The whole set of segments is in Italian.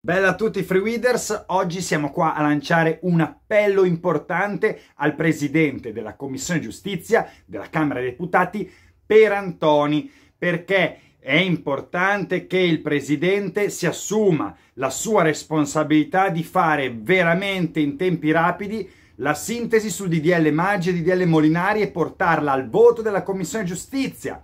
Bella a tutti Free Freeweeders, oggi siamo qua a lanciare un appello importante al Presidente della Commissione Giustizia della Camera dei Deputati, per Antoni, perché è importante che il Presidente si assuma la sua responsabilità di fare veramente in tempi rapidi la sintesi sul DDL Maggi e DDL Molinari e portarla al voto della Commissione Giustizia,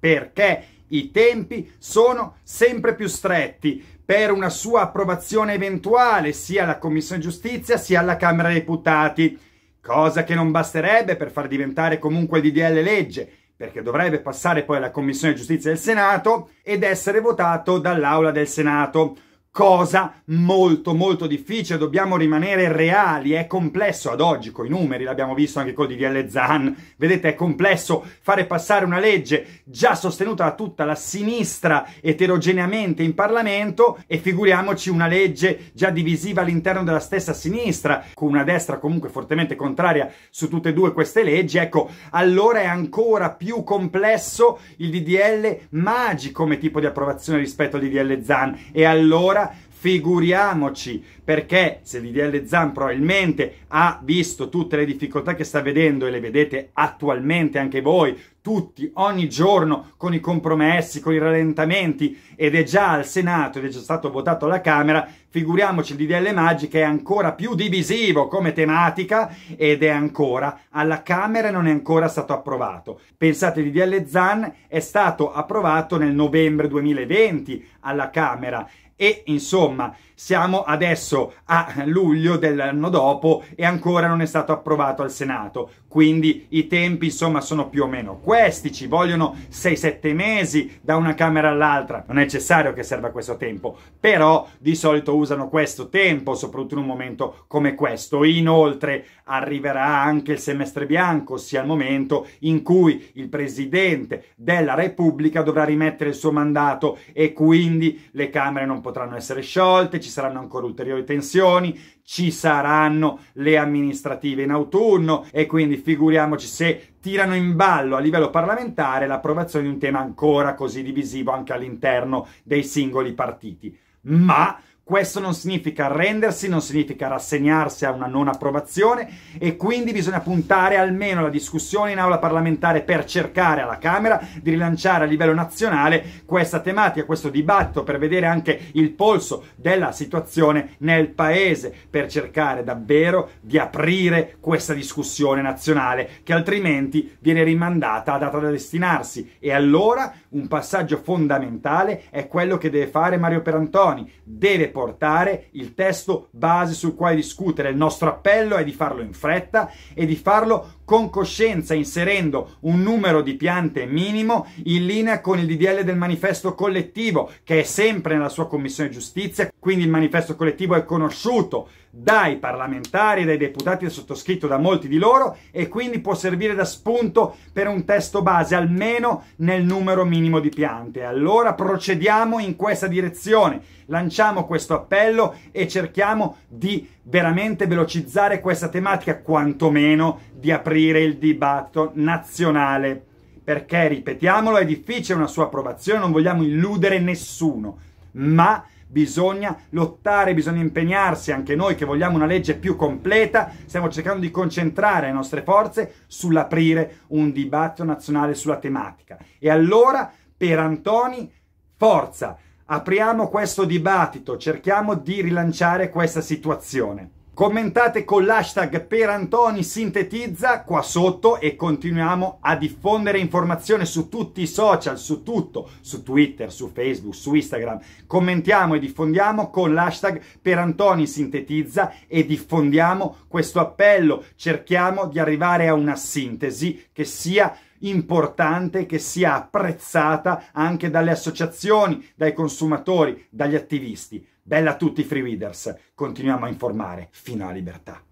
perché i tempi sono sempre più stretti per una sua approvazione eventuale sia alla Commissione Giustizia sia alla Camera dei Deputati, cosa che non basterebbe per far diventare comunque il DDL legge, perché dovrebbe passare poi alla Commissione Giustizia del Senato ed essere votato dall'Aula del Senato cosa molto molto difficile, dobbiamo rimanere reali, è complesso ad oggi con i numeri, l'abbiamo visto anche col DDL Zan, vedete è complesso fare passare una legge già sostenuta da tutta la sinistra eterogeneamente in Parlamento e figuriamoci una legge già divisiva all'interno della stessa sinistra, con una destra comunque fortemente contraria su tutte e due queste leggi, ecco allora è ancora più complesso il DDL Magi come tipo di approvazione rispetto al DDL Zan e allora figuriamoci, perché se DDL Zan probabilmente ha visto tutte le difficoltà che sta vedendo e le vedete attualmente anche voi, tutti, ogni giorno, con i compromessi, con i rallentamenti, ed è già al Senato ed è già stato votato alla Camera, figuriamoci il DDL Maggi che è ancora più divisivo come tematica ed è ancora alla Camera e non è ancora stato approvato. Pensate, il DDL Zan è stato approvato nel novembre 2020 alla Camera e insomma siamo adesso a luglio dell'anno dopo e ancora non è stato approvato al Senato quindi i tempi insomma sono più o meno questi questi ci vogliono 6-7 mesi da una camera all'altra, non è necessario che serva questo tempo, però di solito usano questo tempo, soprattutto in un momento come questo. Inoltre arriverà anche il semestre bianco, ossia il momento in cui il Presidente della Repubblica dovrà rimettere il suo mandato e quindi le Camere non potranno essere sciolte, ci saranno ancora ulteriori tensioni, ci saranno le amministrative in autunno e quindi figuriamoci se tirano in ballo a livello parlamentare l'approvazione di un tema ancora così divisivo anche all'interno dei singoli partiti. Ma questo non significa arrendersi, non significa rassegnarsi a una non approvazione e quindi bisogna puntare almeno alla discussione in aula parlamentare per cercare alla Camera di rilanciare a livello nazionale questa tematica, questo dibattito per vedere anche il polso della situazione nel Paese, per cercare davvero di aprire questa discussione nazionale che altrimenti viene rimandata a data da destinarsi e allora un passaggio fondamentale è quello che deve fare Mario Perantoni, deve riportare il testo base sul quale discutere. Il nostro appello è di farlo in fretta e di farlo con coscienza inserendo un numero di piante minimo in linea con il DDL del manifesto collettivo che è sempre nella sua commissione giustizia, quindi il manifesto collettivo è conosciuto dai parlamentari, dai deputati, è sottoscritto da molti di loro e quindi può servire da spunto per un testo base almeno nel numero minimo di piante. Allora procediamo in questa direzione, lanciamo questo appello e cerchiamo di veramente velocizzare questa tematica quantomeno di aprire il dibattito nazionale, perché, ripetiamolo, è difficile una sua approvazione, non vogliamo illudere nessuno, ma bisogna lottare, bisogna impegnarsi, anche noi che vogliamo una legge più completa, stiamo cercando di concentrare le nostre forze sull'aprire un dibattito nazionale sulla tematica. E allora, per Antoni, forza, apriamo questo dibattito, cerchiamo di rilanciare questa situazione. Commentate con l'hashtag per Antoni sintetizza qua sotto e continuiamo a diffondere informazione su tutti i social, su tutto, su Twitter, su Facebook, su Instagram. Commentiamo e diffondiamo con l'hashtag per Antoni sintetizza e diffondiamo questo appello. Cerchiamo di arrivare a una sintesi che sia importante che sia apprezzata anche dalle associazioni, dai consumatori, dagli attivisti. Bella a tutti i free readers, continuiamo a informare, fino alla libertà.